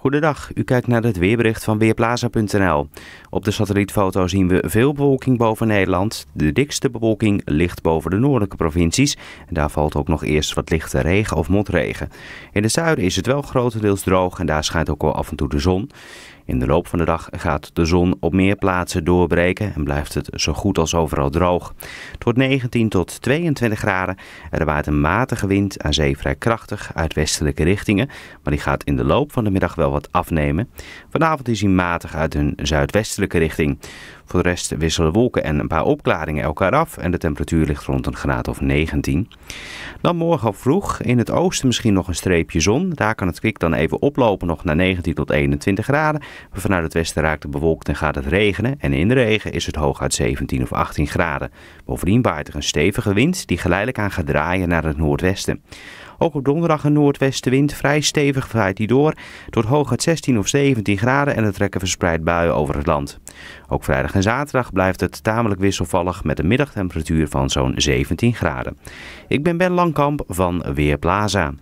Goedendag, u kijkt naar het weerbericht van Weerplaza.nl. Op de satellietfoto zien we veel bewolking boven Nederland. De dikste bewolking ligt boven de noordelijke provincies. En daar valt ook nog eerst wat lichte regen of motregen. In het zuiden is het wel grotendeels droog en daar schijnt ook wel af en toe de zon. In de loop van de dag gaat de zon op meer plaatsen doorbreken en blijft het zo goed als overal droog. Het wordt 19 tot 22 graden. Er waait een matige wind aan zee vrij krachtig uit westelijke richtingen, maar die gaat in de loop van de middag wel wat afnemen. Vanavond is hij matig uit een zuidwestelijke richting. Voor de rest wisselen wolken en een paar opklaringen elkaar af en de temperatuur ligt rond een graad of 19. Dan morgen al vroeg, in het oosten misschien nog een streepje zon. Daar kan het kwik dan even oplopen nog naar 19 tot 21 graden. Maar vanuit het westen raakt het bewolkt en gaat het regenen. En in de regen is het hooguit 17 of 18 graden. Bovendien waait er een stevige wind die geleidelijk aan gaat draaien naar het noordwesten. Ook op donderdag een noordwestenwind vrij stevig vaait die door. Tot hooguit 16 of 17 graden en het trekken verspreid buien over het land. Ook vrijdag en zaterdag blijft het tamelijk wisselvallig met een middagtemperatuur van zo'n 17 graden. Ik ben Ben Langkamp van Weerplaza.